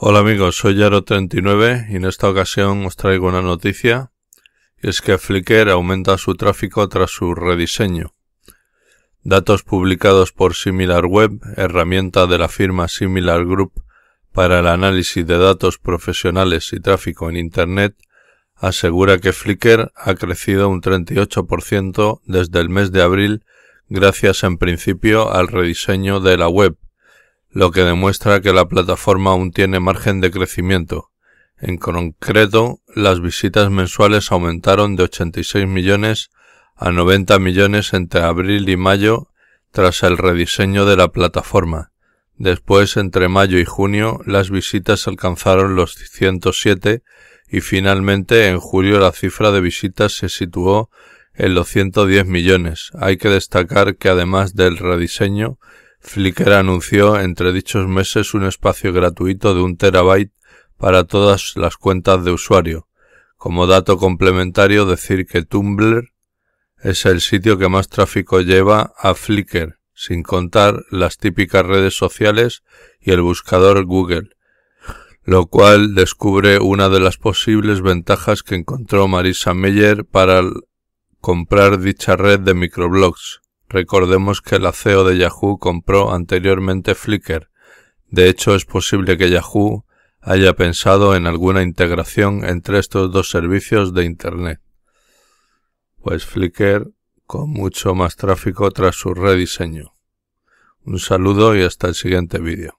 Hola amigos, soy Yaro39 y en esta ocasión os traigo una noticia y es que Flickr aumenta su tráfico tras su rediseño. Datos publicados por SimilarWeb, herramienta de la firma Similar Group para el análisis de datos profesionales y tráfico en Internet, asegura que Flickr ha crecido un 38% desde el mes de abril gracias en principio al rediseño de la web lo que demuestra que la plataforma aún tiene margen de crecimiento. En concreto, las visitas mensuales aumentaron de 86 millones a 90 millones entre abril y mayo tras el rediseño de la plataforma. Después, entre mayo y junio, las visitas alcanzaron los 107 y finalmente en julio la cifra de visitas se situó en los 110 millones. Hay que destacar que además del rediseño, Flickr anunció entre dichos meses un espacio gratuito de un terabyte para todas las cuentas de usuario. Como dato complementario, decir que Tumblr es el sitio que más tráfico lleva a Flickr, sin contar las típicas redes sociales y el buscador Google, lo cual descubre una de las posibles ventajas que encontró Marisa Meyer para comprar dicha red de microblogs. Recordemos que la CEO de Yahoo compró anteriormente Flickr. De hecho, es posible que Yahoo haya pensado en alguna integración entre estos dos servicios de Internet. Pues Flickr con mucho más tráfico tras su rediseño. Un saludo y hasta el siguiente vídeo.